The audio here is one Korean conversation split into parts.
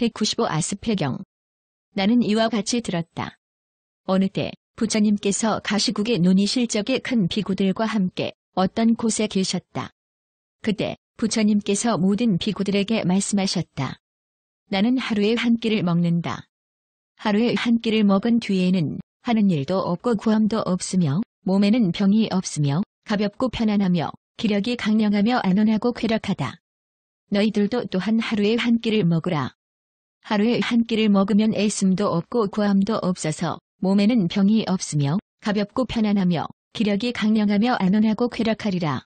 195 아스페경. 나는 이와 같이 들었다. 어느 때 부처님께서 가시국의 논의 실적의 큰 비구들과 함께 어떤 곳에 계셨다. 그때 부처님께서 모든 비구들에게 말씀하셨다. 나는 하루에 한 끼를 먹는다. 하루에 한 끼를 먹은 뒤에는 하는 일도 없고 구함도 없으며 몸에는 병이 없으며 가볍고 편안하며 기력이 강령하며 안온하고 쾌락하다. 너희들도 또한 하루에 한 끼를 먹으라. 하루에 한 끼를 먹으면 애씀도 없고 구함도 없어서 몸에는 병이 없으며 가볍고 편안하며 기력이 강령하며 안원하고 쾌락하리라.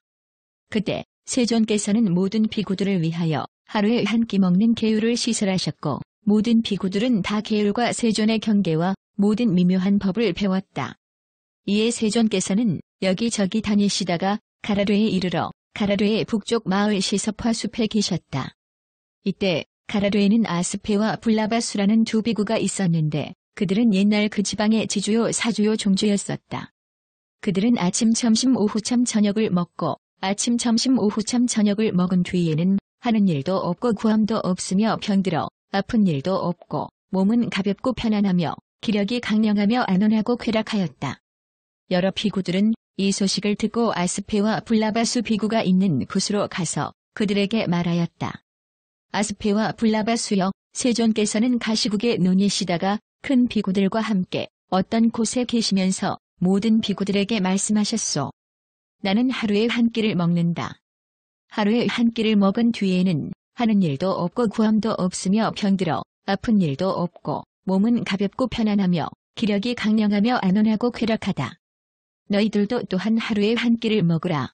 그때 세존께서는 모든 비구들을 위하여 하루에 한 끼 먹는 계율을 시설하셨고 모든 비구들은 다 계율과 세존의 경계와 모든 미묘한 법을 배웠다. 이에 세존께서는 여기저기 다니시다가 가라르에 이르러 가라르의 북쪽 마을 시섭화 숲에 계셨다. 이때 가라도에는 아스페와 블라바수라는 두 비구가 있었는데 그들은 옛날 그 지방의 지주요 사주요 종주였었다. 그들은 아침 점심 오후참 저녁을 먹고 아침 점심 오후참 저녁을 먹은 뒤에는 하는 일도 없고 구함도 없으며 병들어 아픈 일도 없고 몸은 가볍고 편안하며 기력이 강령하며 안온하고 쾌락하였다. 여러 비구들은 이 소식을 듣고 아스페와 블라바수 비구가 있는 곳으로 가서 그들에게 말하였다. 아스페와 불라바 수여 세존께서는 가시국에 논의시다가 큰 비구들과 함께 어떤 곳에 계시면서 모든 비구들에게 말씀하셨소. 나는 하루에 한 끼를 먹는다. 하루에 한 끼를 먹은 뒤에는 하는 일도 없고 구함도 없으며 병들어 아픈 일도 없고 몸은 가볍고 편안하며 기력이 강령하며 안온하고 쾌락하다. 너희들도 또한 하루에 한 끼를 먹으라.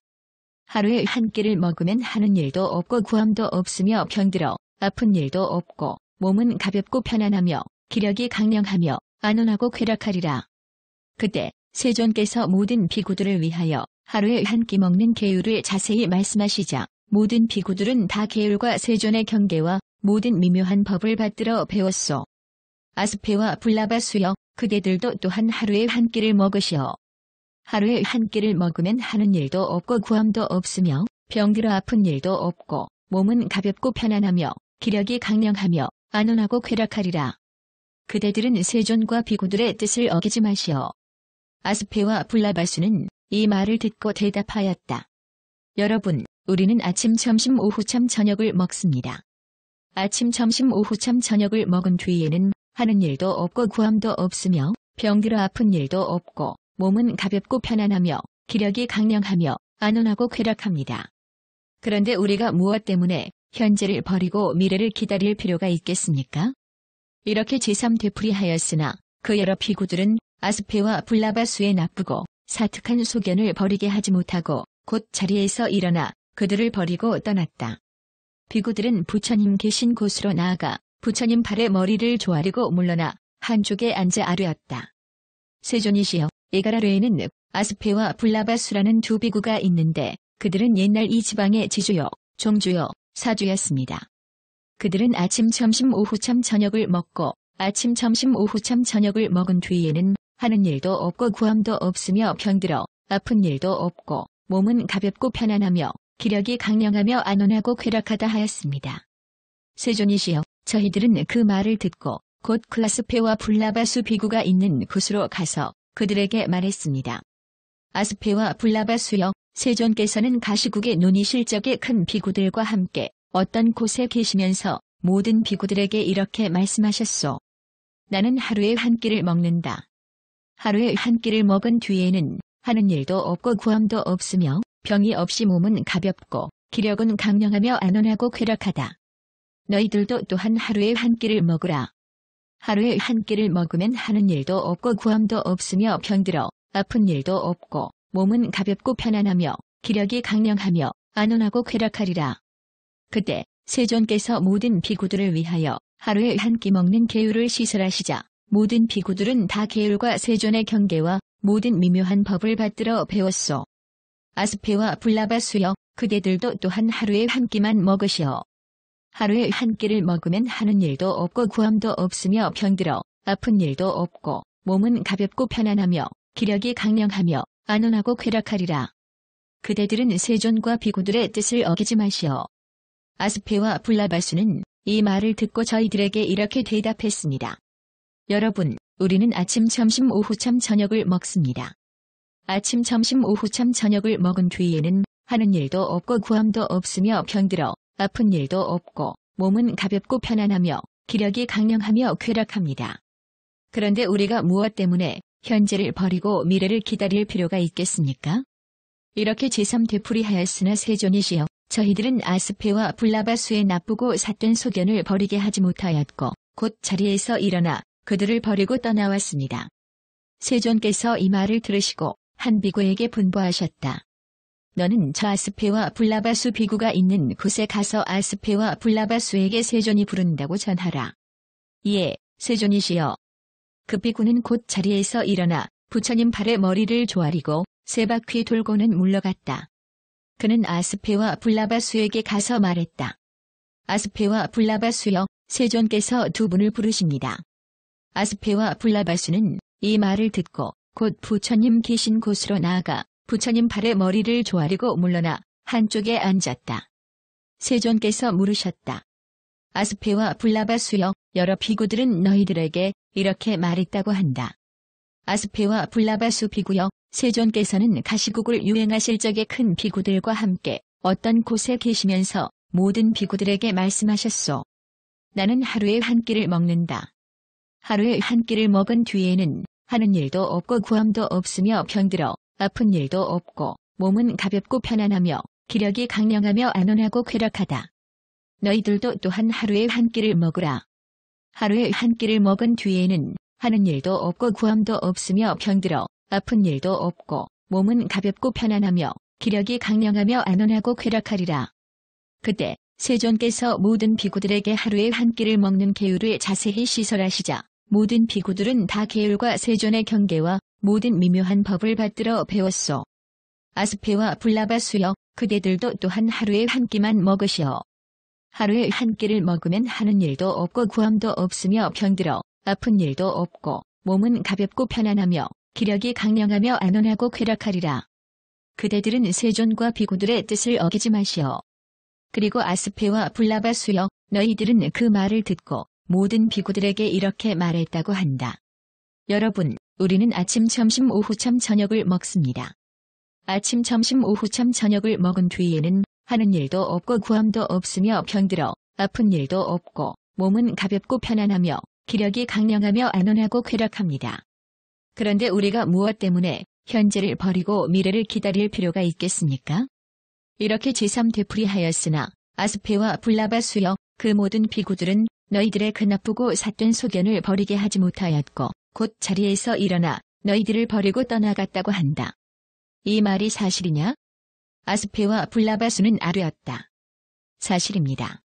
하루에 한 끼를 먹으면 하는 일도 없고 구함도 없으며 병들어 아픈 일도 없고 몸은 가볍고 편안하며 기력이 강령하며 안온하고 쾌락하리라. 그때 세존께서 모든 비구들을 위하여 하루에 한 끼 먹는 계율을 자세히 말씀하시자 모든 비구들은 다 계율과 세존의 경계와 모든 미묘한 법을 받들어 배웠소. 아스페와 불라바수여 그대들도 또한 하루에 한 끼를 먹으시어 하루에 한 끼를 먹으면 하는 일도 없고 구함도 없으며 병들어 아픈 일도 없고 몸은 가볍고 편안하며 기력이 강량하며 안온하고 쾌락하리라. 그대들은 세존과 비구들의 뜻을 어기지 마시오. 아스페와 블라바스는이 말을 듣고 대답하였다. 여러분, 우리는 아침, 점심, 오후참, 저녁을 먹습니다. 아침, 점심, 오후참, 저녁을 먹은 뒤에는 하는 일도 없고 구함도 없으며 병들어 아픈 일도 없고 몸은 가볍고 편안하며 기력이 강령하며 안온하고 쾌락합니다. 그런데 우리가 무엇 때문에 현재를 버리고 미래를 기다릴 필요가 있겠습니까? 이렇게 제3 되풀이하였으나 그 여러 피구들은 아스페와 블라바수의 나쁘고 사특한 소견을 버리게 하지 못하고 곧 자리에서 일어나 그들을 버리고 떠났다. 비구들은 부처님 계신 곳으로 나아가 부처님 발에 머리를 조아리고 물러나 한쪽에 앉아 아뢰었다. 세존이시여, 에가라르에는 아스페와 블라바수라는 두 비구가 있는데 그들은 옛날 이 지방의 지주요, 종주요, 사주였습니다. 그들은 아침, 점심, 오후참 저녁을 먹고 아침, 점심, 오후참 저녁을 먹은 뒤에는 하는 일도 없고 구함도 없으며 병들어 아픈 일도 없고 몸은 가볍고 편안하며 기력이 강령하며 안온하고 쾌락하다 하였습니다. 세존이시여 저희들은 그 말을 듣고 곧 클라스페와 불라바수 비구가 있는 곳으로 가서 그들에게 말했습니다. 아스페와 블라바수여 세존께서는 가시국의 논의 실적의 큰 비구들과 함께 어떤 곳에 계시면서 모든 비구들에게 이렇게 말씀하셨소. 나는 하루에 한 끼를 먹는다. 하루에 한 끼를 먹은 뒤에는 하는 일도 없고 구함도 없으며 병이 없이 몸은 가볍고 기력은 강령하며 안온하고 쾌락하다. 너희들도 또한 하루에 한 끼를 먹으라. 하루에 한 끼를 먹으면 하는 일도 없고 구함도 없으며 병들어 아픈 일도 없고 몸은 가볍고 편안하며 기력이 강령하며 안온하고 쾌락하리라. 그때 세존께서 모든 비구들을 위하여 하루에 한 끼 먹는 계율을 시설하시자 모든 비구들은 다 계율과 세존의 경계와 모든 미묘한 법을 받들어 배웠소. 아스페와 불라바수여 그대들도 또한 하루에 한 끼만 먹으시오. 하루에 한 끼를 먹으면 하는 일도 없고 구함도 없으며 병들어 아픈 일도 없고 몸은 가볍고 편안하며 기력이 강령하며 안온하고 쾌락하리라. 그대들은 세존과 비구들의 뜻을 어기지 마시오. 아스페와 블라바수는 이 말을 듣고 저희들에게 이렇게 대답했습니다. 여러분, 우리는 아침, 점심, 오후참, 저녁을 먹습니다. 아침, 점심, 오후참, 저녁을 먹은 뒤에는 하는 일도 없고 구함도 없으며 병들어 아픈 일도 없고 몸은 가볍고 편안하며 기력이 강령하며 쾌락합니다. 그런데 우리가 무엇 때문에 현재를 버리고 미래를 기다릴 필요가 있겠습니까? 이렇게 제3되풀이하였으나 세존이시여 저희들은 아스페와 블라바수의 나쁘고 삿된 소견을 버리게 하지 못하였고 곧 자리에서 일어나 그들을 버리고 떠나왔습니다. 세존께서 이 말을 들으시고 한 비구에게 분부하셨다. 너는 저 아스페와 블라바수 비구가 있는 곳에 가서 아스페와 블라바수에게 세존이 부른다고 전하라. 예, 세존이시여. 그 비구는 곧 자리에서 일어나 부처님 발의 머리를 조아리고 세 바퀴 돌고는 물러갔다. 그는 아스페와 블라바수에게 가서 말했다. 아스페와 블라바수여 세존께서 두 분을 부르십니다. 아스페와 블라바수는이 말을 듣고 곧 부처님 계신 곳으로 나아가 부처님 발에 머리를 조아리고 물러나 한쪽에 앉았다. 세존께서 물으셨다. 아스페와 불라바수여 여러 비구들은 너희들에게 이렇게 말했다고 한다. 아스페와 불라바수 비구여 세존께서는 가시국을 유행하실 적에 큰 비구들과 함께 어떤 곳에 계시면서 모든 비구들에게 말씀하셨소. 나는 하루에 한 끼를 먹는다. 하루에 한 끼를 먹은 뒤에는 하는 일도 없고 구함도 없으며 병들어 아픈 일도 없고 몸은 가볍고 편안하며 기력이 강령하며 안온하고 쾌락하다. 너희들도 또한 하루에 한 끼를 먹으라. 하루에 한 끼를 먹은 뒤에는 하는 일도 없고 구함도 없으며 병들어 아픈 일도 없고 몸은 가볍고 편안하며 기력이 강령하며 안온하고 쾌락하리라. 그때 세존께서 모든 비구들에게 하루에 한 끼를 먹는 계율을 자세히 시설하시자 모든 비구들은 다 계율과 세존의 경계와 모든 미묘한 법을 받들어 배웠소. 아스페와 블라바수여 그대들도 또한 하루에 한 끼만 먹으시오. 하루에 한 끼를 먹으면 하는 일도 없고 구함도 없으며 병들어 아픈 일도 없고 몸은 가볍고 편안하며 기력이 강령하며 안온하고 쾌락하리라. 그대들은 세존과 비구들의 뜻을 어기지 마시오. 그리고 아스페와 블라바수여 너희들은 그 말을 듣고 모든 비구들에게 이렇게 말했다고 한다. 여러분, 우리는 아침, 점심, 오후참, 저녁을 먹습니다. 아침, 점심, 오후참, 저녁을 먹은 뒤에는 하는 일도 없고 구함도 없으며 병들어 아픈 일도 없고 몸은 가볍고 편안하며 기력이 강령하며 안온하고 쾌락합니다. 그런데 우리가 무엇 때문에 현재를 버리고 미래를 기다릴 필요가 있겠습니까? 이렇게 제3되풀이하였으나 아스페와 블라바 수여 그 모든 비구들은 너희들의 그 나쁘고 삿된 소견을 버리게 하지 못하였고 곧 자리에서 일어나 너희들을 버리고 떠나갔다고 한다. 이 말이 사실이냐? 아스페와 블라바수는 아뢰었다. 사실입니다.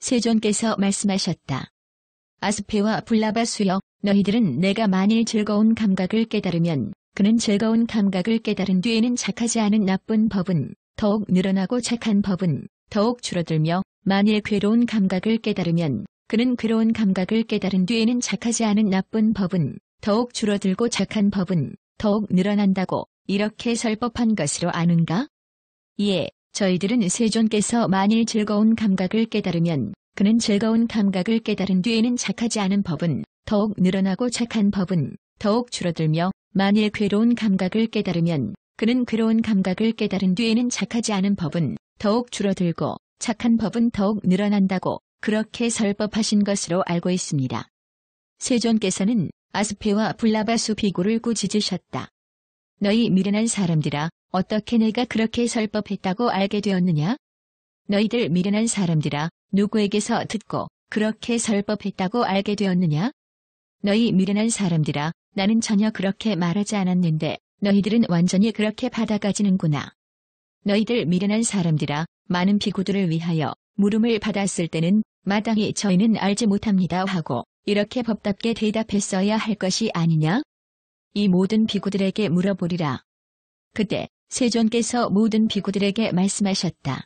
세존께서 말씀하셨다. 아스페와 블라바수여, 너희들은 내가 만일 즐거운 감각을 깨달으면 그는 즐거운 감각을 깨달은 뒤에는 착하지 않은 나쁜 법은 더욱 늘어나고 착한 법은 더욱 줄어들며 만일 괴로운 감각을 깨달으면 그는 괴로운 감각을 깨달은 뒤에는 착하지 않은 나쁜 법은 더욱 줄어들고 착한 법은 더욱 늘어난다고 이렇게 설법한 것으로 아는가? 예, 저희들은 세존께서 만일 즐거운 감각을 깨달으면 그는 즐거운 감각을 깨달은 뒤에는 착하지 않은 법은 더욱 늘어나고 착한 법은 더욱 줄어들며 만일 괴로운 감각을 깨달으면 그는 괴로운 감각을 깨달은 뒤에는 착하지 않은 법은 더욱 줄어들고 착한 법은 더욱 늘어난다고 그렇게 설법하신 것으로 알고 있습니다. 세존께서는 아스페와 블라바수 비구를 꾸짖으셨다. 너희 미련한 사람들아, 어떻게 내가 그렇게 설법했다고 알게 되었느냐? 너희들 미련한 사람들아, 누구에게서 듣고 그렇게 설법했다고 알게 되었느냐? 너희 미련한 사람들아, 나는 전혀 그렇게 말하지 않았는데 너희들은 완전히 그렇게 받아가지는구나. 너희들 미련한 사람들아, 많은 비구들을 위하여 물음을 받았을 때는 마땅히 저희는 알지 못합니다 하고 이렇게 법답게 대답했어야 할 것이 아니냐? 이 모든 비구들에게 물어보리라. 그때 세존께서 모든 비구들에게 말씀하셨다.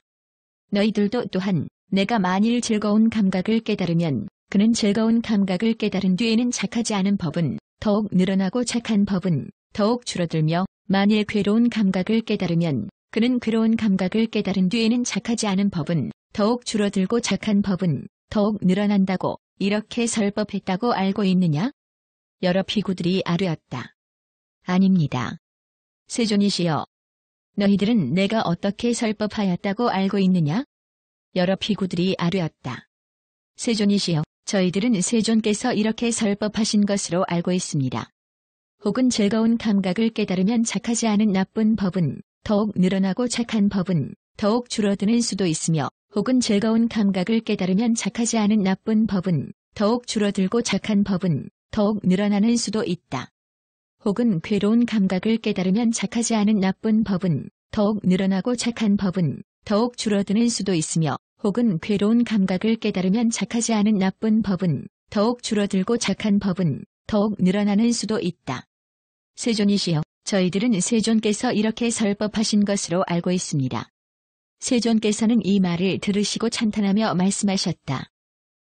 너희들도 또한 내가 만일 즐거운 감각을 깨달으면 그는 즐거운 감각을 깨달은 뒤에는 착하지 않은 법은 더욱 늘어나고 착한 법은 더욱 줄어들며 만일 괴로운 감각을 깨달으면 그는 괴로운 감각을 깨달은 뒤에는 착하지 않은 법은 더욱 줄어들고 착한 법은 더욱 늘어난다고 이렇게 설법했다고 알고 있느냐? 여러 피구들이 아뢰었다. 아닙니다. 세존이시여. 너희들은 내가 어떻게 설법하였다고 알고 있느냐? 여러 피구들이 아뢰었다. 세존이시여. 저희들은 세존께서 이렇게 설법하신 것으로 알고 있습니다. 혹은 즐거운 감각을 깨달으면 착하지 않은 나쁜 법은 더욱 늘어나고 착한 법은 더욱 줄어드는 수도 있으며 혹은 즐거운 감각을 깨달으면 착하지 않은 나쁜 법은 더욱 줄어들고 착한 법은 더욱 늘어나는 수도 있다. 혹은 괴로운 감각을 깨달으면 착하지 않은 나쁜 법은 더욱 늘어나고 착한 법은 더욱 줄어드는 수도 있으며 혹은 괴로운 감각을 깨달으면 착하지 않은 나쁜 법은 더욱 줄어들고 착한 법은 더욱 늘어나는 수도 있다. 세존이시여, 저희들은 세존께서 이렇게 설법하신 것으로 알고 있습니다. 세존께서는 이 말을 들으시고 찬탄하며 말씀하셨다.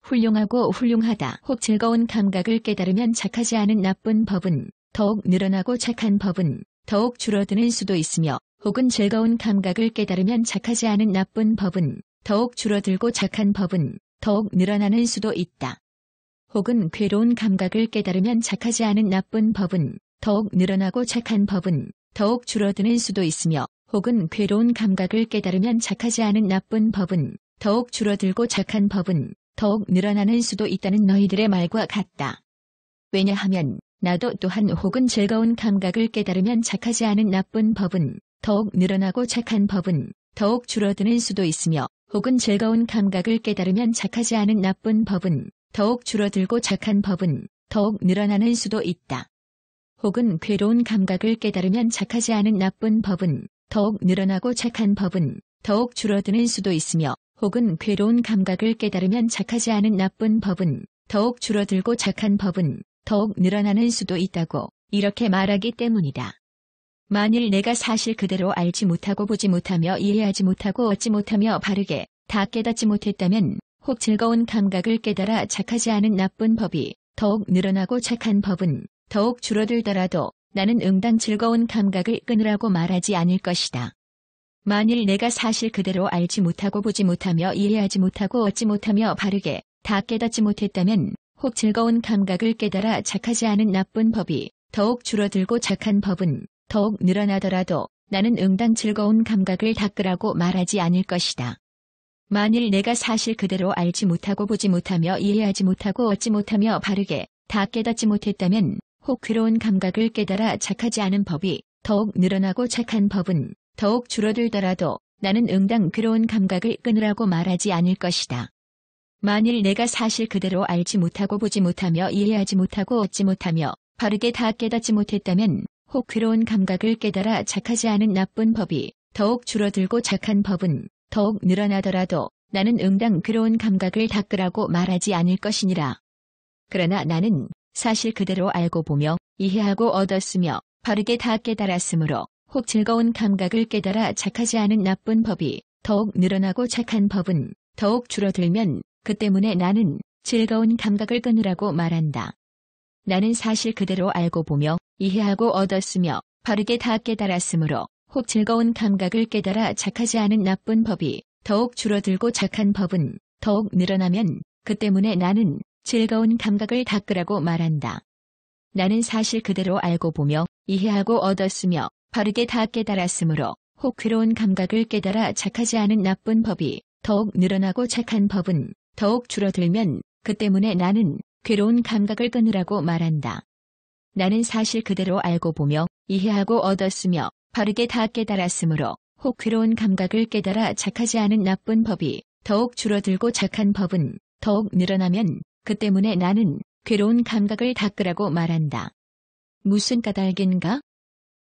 훌륭하고 훌륭하다 혹 즐거운 감각을 깨달으면 착하지 않은 나쁜 법은 더욱 늘어나고 착한 법은 더욱 줄어드는 수도 있으며 혹은 즐거운 감각을 깨달으면 착하지 않은 나쁜 법은 더욱 줄어들고 착한 법은 더욱 늘어나는 수도 있다. 혹은 괴로운 감각을 깨달으면 착하지 않은 나쁜 법은 더욱 늘어나고 착한 법은 더욱 줄어드는 수도 있으며 혹은 괴로운 감각을 깨달으면 착하지 않은 나쁜 법은 더욱 줄어들고 착한 법은 더욱 늘어나는 수도 있다는 너희들의 말과 같다. 왜냐하면 나도 또한 혹은 즐거운 감각을 깨달으면 착하지 않은 나쁜 법은 더욱 늘어나고 착한 법은 더욱 줄어드는 수도 있으며 혹은 즐거운 감각을 깨달으면 착하지 않은 나쁜 법은 더욱 줄어들고 착한 법은 더욱 늘어나는 수도 있다. 혹은 괴로운 감각을 깨달으면 착하지 않은 나쁜 법은 더욱 늘어나고 착한 법은 더욱 줄어드는 수도 있으며 혹은 괴로운 감각을 깨달으면 착하지 않은 나쁜 법은 더욱 줄어들고 착한 법은 더욱 늘어나는 수도 있다고 이렇게 말하기 때문이다. 만일 내가 사실 그대로 알지 못하고 보지 못하며 이해하지 못하고 얻지 못하며 바르게 다 깨닫지 못했다면 혹 즐거운 감각을 깨달아 착하지 않은 나쁜 법이 더욱 늘어나고 착한 법은 더욱 줄어들더라도 나는 응당 즐거운 감각을 끊으라고 말하지 않을 것이다. 만일 내가 사실 그대로 알지 못하고 보지 못하며 이해하지 못하고 얻지 못하며 바르게 다 깨닫지 못했다면 혹 즐거운 감각을 깨달아 착하지 않은 나쁜 법이 더욱 줄어들고 착한 법은 더욱 늘어나더라도 나는 응당 즐거운 감각을 닦으라고 말하지 않을 것이다. 만일 내가 사실 그대로 알지 못하고 보지 못하며 이해하지 못하고 얻지 못하며 바르게 다 깨닫지 못했다면 혹그로운 감각을 깨달아 착하지 않은 법이 더욱 늘어나고 착한 법은 더욱 줄어들더라도 나는 응당 그로운 감각을 끊으라고 말하지 않을 것이다. 만일 내가 사실 그대로 알지 못하고 보지 못하며 이해하지 못하고 얻지 못하며 바르게 다 깨닫지 못했다면 혹그로운 감각을 깨달아 착하지 않은 나쁜 법이 더욱 줄어들고 착한 법은 더욱 늘어나더라도 나는 응당 그로운 감각을 닦으라고 말하지 않을 것이니라. 그러나 나는 사실 그대로 알고 보며 이해하고 얻었으며 바르게 다 깨달았으므로 혹 즐거운 감각을 깨달아 착하지 않은 나쁜 법이 더욱 늘어나고 착한 법은 더욱 줄어들면 그 때문에 나는 즐거운 감각을 끊으라고 말한다. 나는 사실 그대로 알고 보며 이해하고 얻었으며 바르게 다 깨달았으므로 혹 즐거운 감각을 깨달아 착하지 않은 나쁜 법이 더욱 줄어들고 착한 법은 더욱 늘어나면 그 때문에 나는 즐거운 감각을 닦으라고 말한다. 나는 사실 그대로 알고 보며 이해하고 얻었으며 바르게 다 깨달았으므로 혹괴로운 감각을 깨달아 착하지 않은 나쁜 법이 더욱 늘어나고 착한 법은 더욱 줄어들면 그 때문에 나는 괴로운 감각을 끊으라고 말한다. 나는 사실 그대로 알고 보며 이해하고 얻었으며 바르게 다 깨달았으므로 혹괴로운 감각을 깨달아 착하지 않은 나쁜 법이 더욱 줄어들고 착한 법은 더욱 늘어나면 그 때문에 나는 괴로운 감각을 닦으라고 말한다. 무슨 까닭인가?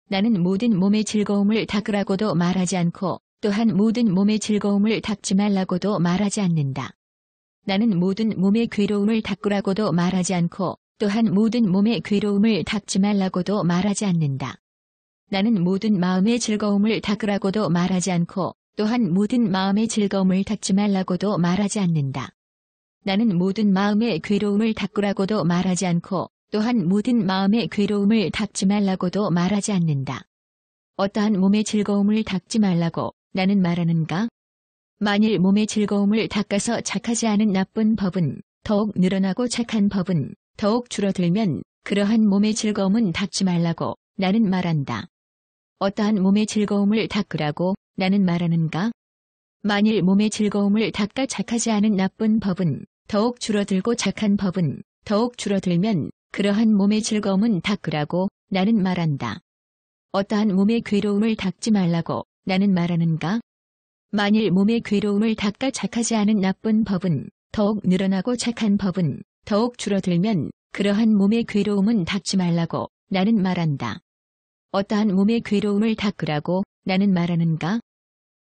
나는 모든 몸의 즐거움을 닦으라고도 말하지 않고 또한 모든 몸의 즐거움을 닦지 말라고도 말하지 않는다. 나는 모든 몸의 괴로움을 닦으라고도 말하지 않고 또한 모든 몸의 괴로움을 닦지 말라고도 말하지 않는다. 나는 모든 마음의 즐거움을 닦으라고도 말하지 않고 또한 모든 마음의 즐거움을 닦지 말라고도 말하지 않는다. 나는 모든 마음의 괴로움을 닦으라고도 말하지 않고 또한 모든 마음의 괴로움을 닦지 말라고도 말하지 않는다. 어떠한 몸의 즐거움을 닦지 말라고 나는 말하는가? 만일 몸의 즐거움을 닦아서 착하지 않은 나쁜 법은 더욱 늘어나고 착한 법은 더욱 줄어들면 그러한 몸의 즐거움은 닦지 말라고 나는 말한다. 어떠한 몸의 즐거움을 닦으라고 나는 말하는가? 만일 몸의 즐거움을 닦아 착하지 않은 나쁜 법은 더욱 줄어들고 착한 법은 더욱 줄어들면 그러한 몸의 즐거움은 닦으라고 나는 말한다. 어떠한 몸의 괴로움을 닦지 말라고 나는 말하는가? 만일 몸의 괴로움을 닦아 착하지 않은 나쁜 법은 더욱 늘어나고 착한 법은 더욱 줄어들면 그러한 몸의 괴로움은 닦지 말라고 나는 말한다. 어떠한 몸의 괴로움을 닦으라고 나는 말하는가?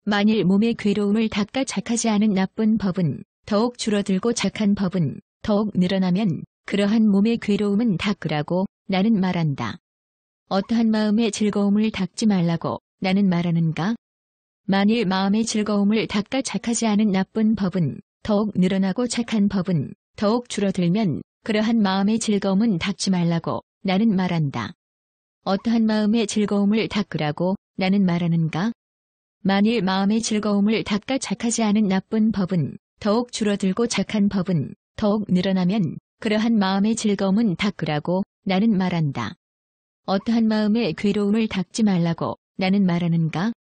만일 몸의 괴로움을 닦아 착하지 않은 나쁜 법은 더욱 줄어들고 착한 법은 더욱 늘어나면 그러한 몸의 괴로움은 닦으라고 나는 말한다. 어떠한 마음의 즐거움을 닦지 말라고 나는 말하는가? 만일 마음의 즐거움을 닦아 착하지 않은 나쁜 법은 더욱 늘어나고 착한 법은 더욱 줄어들면 그러한 마음의 즐거움은 닦지 말라고 나는 말한다. 어떠한 마음의 즐거움을 닦으라고 나는 말하는가? 만일 마음의 즐거움을 닦아 착하지 않은 나쁜 법은 더욱 줄어들고 착한 법은 더욱 늘어나면 그러한 마음의 즐거움은 닦으라고 나는 말한다. 어떠한 마음의 괴로움을 닦지 말라고 나는 말하는가?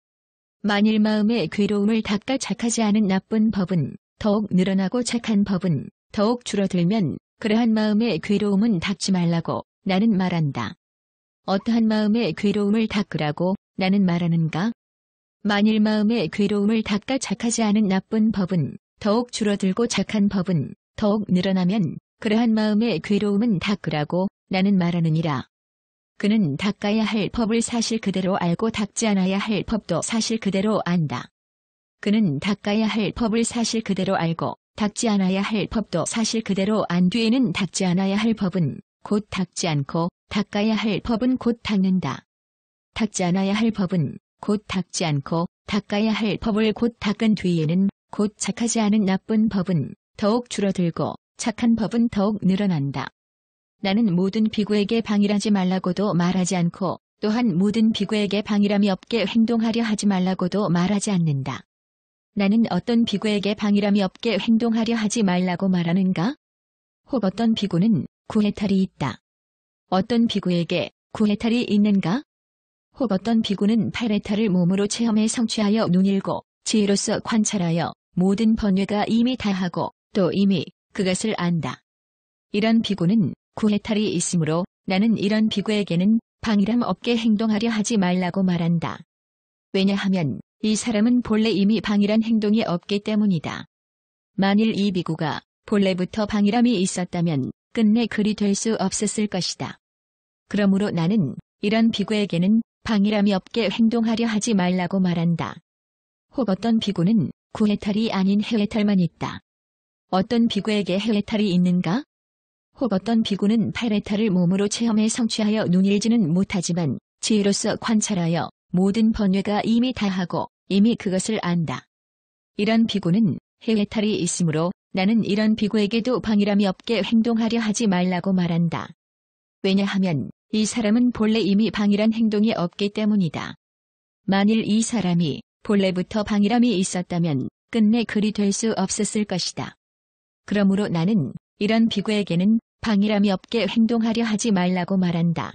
만일 마음의 괴로움을 닦아 착하지 않은 나쁜 법은 더욱 늘어나고 착한 법은 더욱 줄어들면 그러한 마음의 괴로움은 닦지 말라고 나는 말한다. 어떠한 마음의 괴로움을 닦으라고 나는 말하는가? 만일 마음의 괴로움을 닦아 착하지 않은 나쁜 법은 더욱 줄어들고 착한 법은 더욱 늘어나면 그러한 마음의 괴로움은 닦으라고 나는 말하느니라. 그는 닦아야 할 법을 사실 그대로 알고 닦지 않아야 할 법도 사실 그대로 안다. 그는 닦아야 할 법을 사실 그대로 알고 닦지 않아야 할 법도 사실 그대로 안 뒤에는 닦지 않아야 할 법은 곧 닦지 않고 닦아야 할 법은 곧 닦는다. 닦지 않아야 할 법은 곧 닦지 않고 닦아야 할 법을 곧 닦은 뒤에는 곧 착하지 않은 나쁜 법은 더욱 줄어들고 착한 법은 더욱 늘어난다. 나는 모든 비구에게 방일하지 말라고도 말하지 않고 또한 모든 비구에게 방일함이 없게 행동하려 하지 말라고도 말하지 않는다. 나는 어떤 비구에게 방일함이 없게 행동하려 하지 말라고 말하는가? 혹 어떤 비구는 구해탈이 있다. 어떤 비구에게 구해탈이 있는가? 혹 어떤 비구는 팔해탈을 몸으로 체험해 성취하여 눈일고 지혜로서 관찰하여 모든 번뇌가 이미 다하고 또 이미 그것을 안다. 이런 비구는 구해탈이 있으므로 나는 이런 비구에게는 방이람 없게 행동하려 하지 말라고 말한다. 왜냐하면 이 사람은 본래 이미 방이란 행동이 없기 때문이다. 만일 이 비구가 본래부터 방이람이 있었다면 끝내 그리 될 수 없었을 것이다. 그러므로 나는 이런 비구에게는 방이람이 없게 행동하려 하지 말라고 말한다. 혹 어떤 비구는 구해탈이 아닌 해외탈만 있다. 어떤 비구에게 해외탈이 있는가? 혹 어떤 비구는 팔해탈을 몸으로 체험해 성취하여 눈일지는 못하지만 지혜로서 관찰하여 모든 번뇌가 이미 다하고 이미 그것을 안다. 이런 비구는 해외탈이 있으므로 나는 이런 비구에게도 방이람이 없게 행동하려 하지 말라고 말한다. 왜냐하면 이 사람은 본래 이미 방이란 행동이 없기 때문이다. 만일 이 사람이 본래부터 방이람이 있었다면 끝내 글이 될 수 없었을 것이다. 그러므로 나는 이런 비구에게는 방이람이 없게 행동하려 하지 말라고 말한다.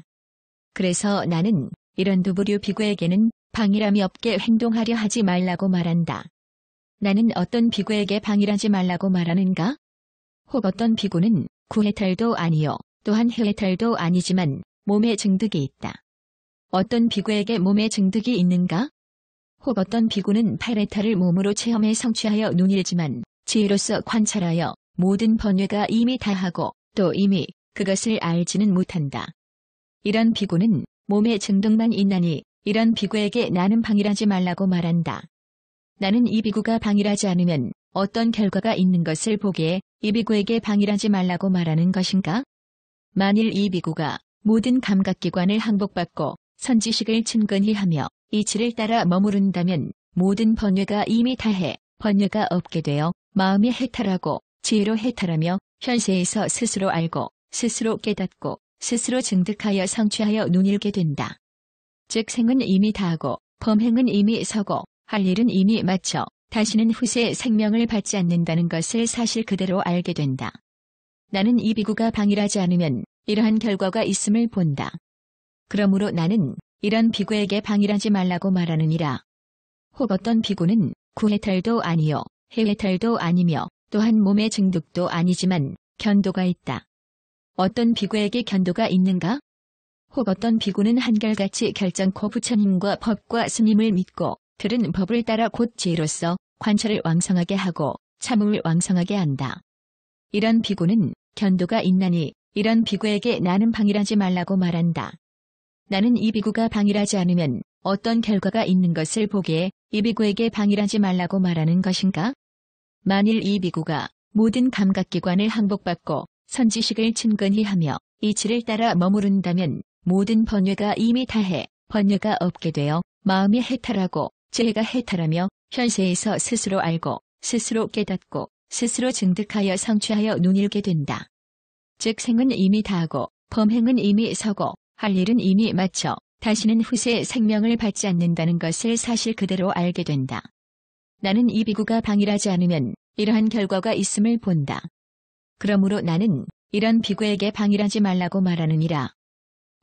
그래서 나는 이런 두부류 비구에게는 방이람이 없게 행동하려 하지 말라고 말한다. 나는 어떤 비구에게 방일하지 말라고 말하는가? 혹 어떤 비구는 구해탈도 아니요, 또한 해외탈도 아니지만 몸에 증득이 있다. 어떤 비구에게 몸에 증득이 있는가? 혹 어떤 비구는 팔레타를 몸으로 체험해 성취하여 눈일지만 지혜로서 관찰하여 모든 번뇌가 이미 다하고 또 이미 그것을 알지는 못한다. 이런 비구는 몸에 증등만 있나니 이런 비구에게 나는 방일하지 말라고 말한다. 나는 이 비구가 방일하지 않으면 어떤 결과가 있는 것을 보기에 이 비구에게 방일하지 말라고 말하는 것인가? 만일 이 비구가 모든 감각기관을 항복받고 선지식을 친근히 하며 이치를 따라 머무른다면 모든 번뇌가 이미 다해 번뇌가 없게 되어 마음이 해탈하고 지혜로 해탈하며 현세에서 스스로 알고 스스로 깨닫고 스스로 증득하여 성취하여 눈일게 된다. 즉 생은 이미 다하고 범행은 이미 서고 할 일은 이미 마쳐 다시는 후세 생명을 받지 않는다는 것을 사실 그대로 알게 된다. 나는 이 비구가 방일하지 않으면 이러한 결과가 있음을 본다. 그러므로 나는 이런 비구에게 방일하지 말라고 말하느니라. 혹 어떤 비구는 구해탈도 아니요 해외탈도 아니며 또한 몸의 증득도 아니지만 견도가 있다. 어떤 비구에게 견도가 있는가? 혹 어떤 비구는 한결같이 결정코 부처님과 법과 스님을 믿고 들은 법을 따라 곧 지혜로서 관찰을 왕성하게 하고 참음을 왕성하게 한다. 이런 비구는 견도가 있나니 이런 비구에게 나는 방일하지 말라고 말한다. 나는 이비구가 방일하지 않으면 어떤 결과가 있는 것을 보기에 이비구에게 방일하지 말라고 말하는 것인가? 만일 이비구가 모든 감각기관을 항복받고 선지식을 친근히 하며 이치를 따라 머무른다면 모든 번뇌가 이미 다해 번뇌가 없게 되어 마음이 해탈하고 죄가 해탈하며 현세에서 스스로 알고 스스로 깨닫고 스스로 증득하여 성취하여 눈일게 된다. 즉 생은 이미 다하고 범행은 이미 서고 할 일은 이미 마쳐 다시는 후세 의 생명을 받지 않는다는 것을 사실 그대로 알게 된다. 나는 이 비구가 방일하지 않으면 이러한 결과가 있음을 본다. 그러므로 나는 이런 비구에게 방일하지 말라고 말하느니라.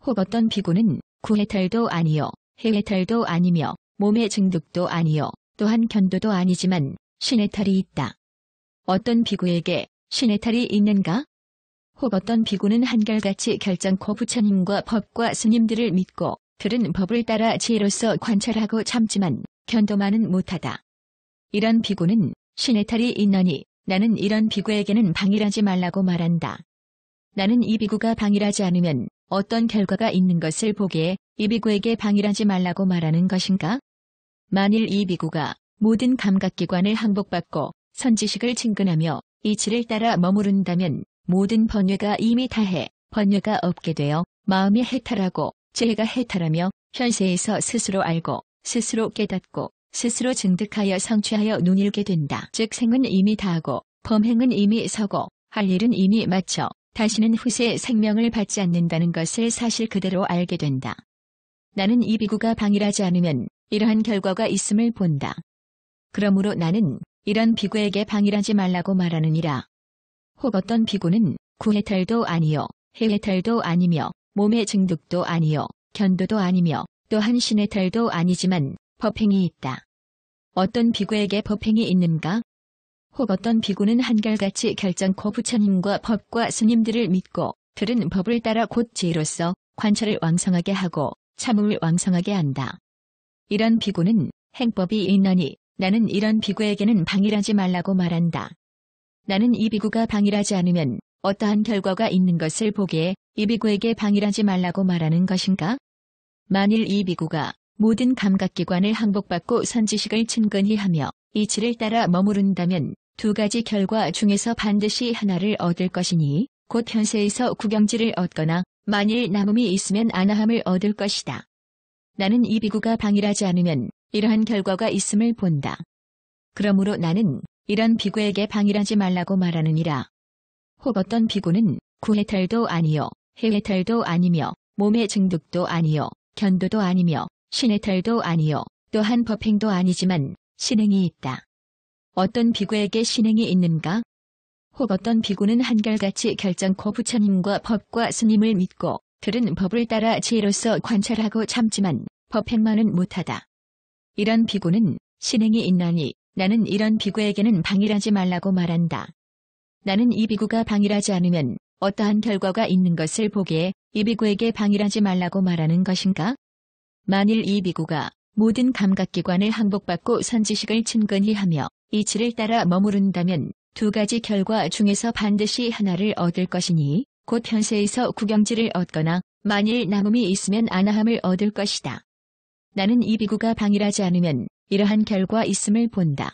혹 어떤 비구는 구해탈도 아니요, 해외탈도 아니며 몸의 증득도 아니요, 또한 견도도 아니지만 신의 탈이 있다. 어떤 비구에게 신의 탈이 있는가? 혹 어떤 비구는 한결같이 결정코 부처님과 법과 스님들을 믿고 들은 법을 따라 지혜로서 관찰하고 참지만 견도만은 못하다. 이런 비구는 신의 탈이 있나니 나는 이런 비구에게는 방일하지 말라고 말한다. 나는 이 비구가 방일하지 않으면 어떤 결과가 있는 것을 보기에 이 비구에게 방일하지 말라고 말하는 것인가? 만일 이 비구가 모든 감각기관을 항복받고 선지식을 친근하며 이치를 따라 머무른다면 모든 번뇌가 이미 다해 번뇌가 없게 되어 마음이 해탈하고 죄가 해탈하며 현세에서 스스로 알고 스스로 깨닫고 스스로 증득하여 성취하여 눈일게 된다. 즉 생은 이미 다하고 범행은 이미 서고 할 일은 이미 마쳐 다시는 후세 생명을 받지 않는다는 것을 사실 그대로 알게 된다. 나는 이 비구가 방일하지 않으면 이러한 결과가 있음을 본다. 그러므로 나는 이런 비구에게 방일하지 말라고 말하느니라. 혹 어떤 비구는 구해탈도 아니요 해외탈도 아니며 몸의 증득도 아니요 견도도 아니며 또한 신의탈도 아니지만 법행이 있다. 어떤 비구에게 법행이 있는가? 혹 어떤 비구는 한결같이 결정코 부처님과 법과 스님들을 믿고 들은 법을 따라 곧 지혜로서 관찰을 왕성하게 하고 참음을 왕성하게 한다. 이런 비구는 행법이 있나니 나는 이런 비구에게는 방일하지 말라고 말한다. 나는 이비구가 방일하지 않으면 어떠한 결과가 있는 것을 보기에 이비구에게 방일하지 말라고 말하는 것인가? 만일 이비구가 모든 감각기관을 항복받고 선지식을 친근히 하며 이치를 따라 머무른다면 두 가지 결과 중에서 반드시 하나를 얻을 것이니 곧 현세에서 구경지를 얻거나 만일 남음이 있으면 아나함을 얻을 것이다. 나는 이비구가 방일하지 않으면 이러한 결과가 있음을 본다. 그러므로 나는 이런 비구에게 방일하지 말라고 말하느니라. 혹 어떤 비구는 구해탈도 아니요 해외탈도 아니며 몸의 증득도 아니요 견도도 아니며 신해탈도 아니요 또한 법행도 아니지만 신행이 있다. 어떤 비구에게 신행이 있는가? 혹 어떤 비구는 한결같이 결정코 부처님과 법과 스님을 믿고 들은 법을 따라 지혜로서 관찰하고 참지만 법행만은 못하다. 이런 비구는 신행이 있나니 나는 이런 비구에게는 방일하지 말라고 말한다. 나는 이 비구가 방일하지 않으면 어떠한 결과가 있는 것을 보기에 이 비구에게 방일하지 말라고 말하는 것인가? 만일 이 비구가 모든 감각기관을 항복받고 선지식을 친근히 하며 이치를 따라 머무른다면 두 가지 결과 중에서 반드시 하나를 얻을 것이니 곧 현세에서 구경지를 얻거나 만일 남음이 있으면 아나함을 얻을 것이다. 나는 이 비구가 방일하지 않으면 이러한 결과 있음을 본다.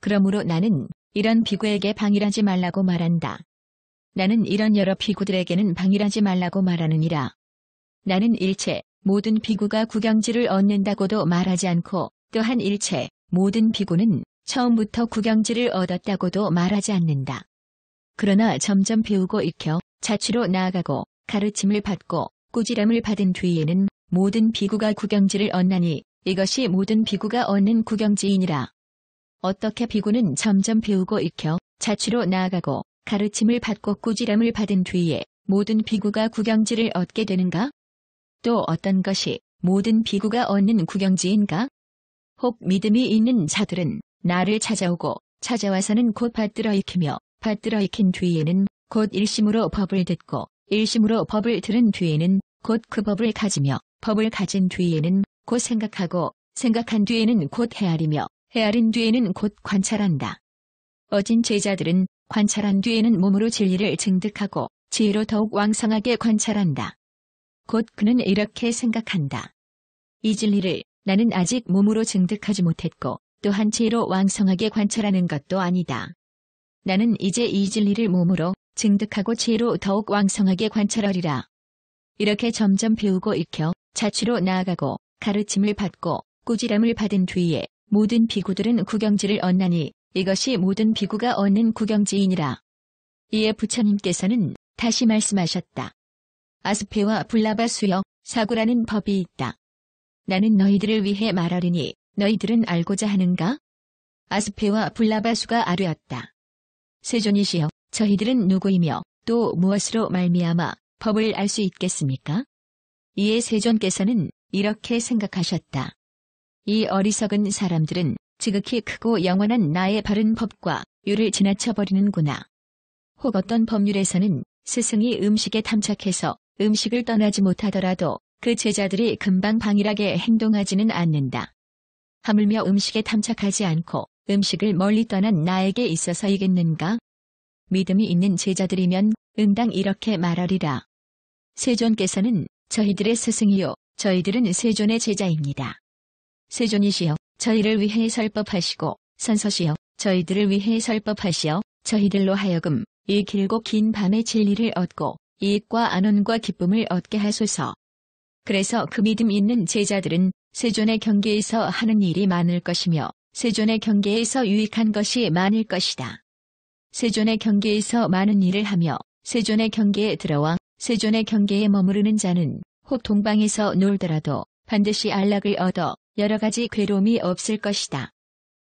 그러므로 나는 이런 비구에게 방일하지 말라고 말한다. 나는 이런 여러 비구들에게는 방일하지 말라고 말하느니라. 나는 일체 모든 비구가 구경지를 얻는다고도 말하지 않고 또한 일체 모든 비구는 처음부터 구경지를 얻었다고도 말하지 않는다. 그러나 점점 배우고 익혀 자취로 나아가고 가르침을 받고 꾸지람을 받은 뒤에는 모든 비구가 구경지를 얻나니 이것이 모든 비구가 얻는 구경지이니라. 어떻게 비구는 점점 배우고 익혀 자취로 나아가고 가르침을 받고 꾸지람을 받은 뒤에 모든 비구가 구경지를 얻게 되는가? 또 어떤 것이 모든 비구가 얻는 구경지인가? 혹 믿음이 있는 자들은 나를 찾아오고 찾아와서는 곧 받들어 익히며 받들어 익힌 뒤에는 곧 일심으로 법을 듣고 일심으로 법을 들은 뒤에는 곧 그 법을 가지며 법을 가진 뒤에는 곧 생각하고 생각한 뒤에는 곧 헤아리며 헤아린 뒤에는 곧 관찰한다. 어진 제자들은 관찰한 뒤에는 몸으로 진리를 증득하고 지혜로 더욱 왕성하게 관찰한다. 곧 그는 이렇게 생각한다. 이 진리를 나는 아직 몸으로 증득하지 못했고 또한 지혜로 왕성하게 관찰하는 것도 아니다. 나는 이제 이 진리를 몸으로 증득하고 지혜로 더욱 왕성하게 관찰하리라. 이렇게 점점 배우고 익혀 자취로 나아가고 가르침을 받고 꾸지람을 받은 뒤에 모든 비구들은 구경지를 얻나니 이것이 모든 비구가 얻는 구경지이니라. 이에 부처님께서는 다시 말씀하셨다. 아스페와 불라바수여 사구라는 법이 있다. 나는 너희들을 위해 말하리니 너희들은 알고자 하는가? 아스페와 불라바수가 아뢰었다. 세존이시여 저희들은 누구이며 또 무엇으로 말미암아 법을 알 수 있겠습니까? 이에 세존께서는 이렇게 생각하셨다. 이 어리석은 사람들은 지극히 크고 영원한 나의 바른 법과 유를 지나쳐버리는구나. 혹 어떤 법률에서는 스승이 음식에 탐착해서 음식을 떠나지 못하더라도 그 제자들이 금방 방일하게 행동하지는 않는다. 하물며 음식에 탐착하지 않고 음식을 멀리 떠난 나에게 있어서이겠는가? 믿음이 있는 제자들이면 응당 이렇게 말하리라. 세존께서는 저희들의 스승이요 저희들은 세존의 제자입니다. 세존이시여, 저희를 위해 설법하시고, 선서시여, 저희들을 위해 설법하시어, 저희들로 하여금, 이 길고 긴 밤의 진리를 얻고, 이익과 안온과 기쁨을 얻게 하소서. 그래서 그 믿음 있는 제자들은 세존의 경계에서 하는 일이 많을 것이며, 세존의 경계에서 유익한 것이 많을 것이다. 세존의 경계에서 많은 일을 하며, 세존의 경계에 들어와, 세존의 경계에 머무르는 자는 혹 동방에서 놀더라도 반드시 안락을 얻어 여러 가지 괴로움이 없을 것이다.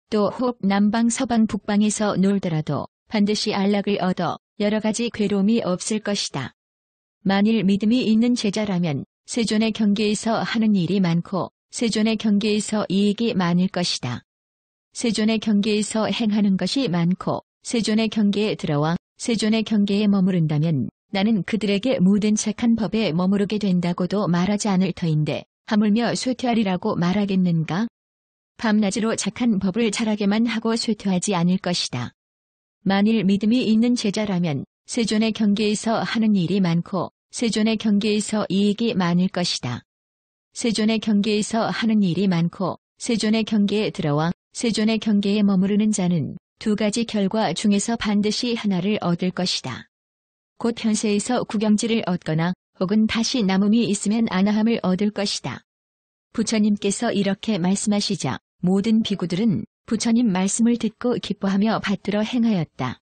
또 혹 남방 서방 북방에서 놀더라도 반드시 안락을 얻어 여러 가지 괴로움이 없을 것이다. 만일 믿음이 있는 제자라면 세존의 경계에서 하는 일이 많고 세존의 경계에서 이익이 많을 것이다. 세존의 경계에서 행하는 것이 많고 세존의 경계에 들어와 세존의 경계에 머무른다면 나는 그들에게 모든 착한 법에 머무르게 된다고도 말하지 않을 터인데 하물며 쇠퇴하리라고 말하겠는가? 밤낮으로 착한 법을 잘하게만 하고 쇠퇴하지 않을 것이다. 만일 믿음이 있는 제자라면 세존의 경계에서 하는 일이 많고 세존의 경계에서 이익이 많을 것이다. 세존의 경계에서 하는 일이 많고 세존의 경계에 들어와 세존의 경계에 머무르는 자는 두 가지 결과 중에서 반드시 하나를 얻을 것이다. 곧 현세에서 구경지를 얻거나 혹은 다시 남음이 있으면 아나함을 얻을 것이다. 부처님께서 이렇게 말씀하시자 모든 비구들은 부처님 말씀을 듣고 기뻐하며 받들어 행하였다.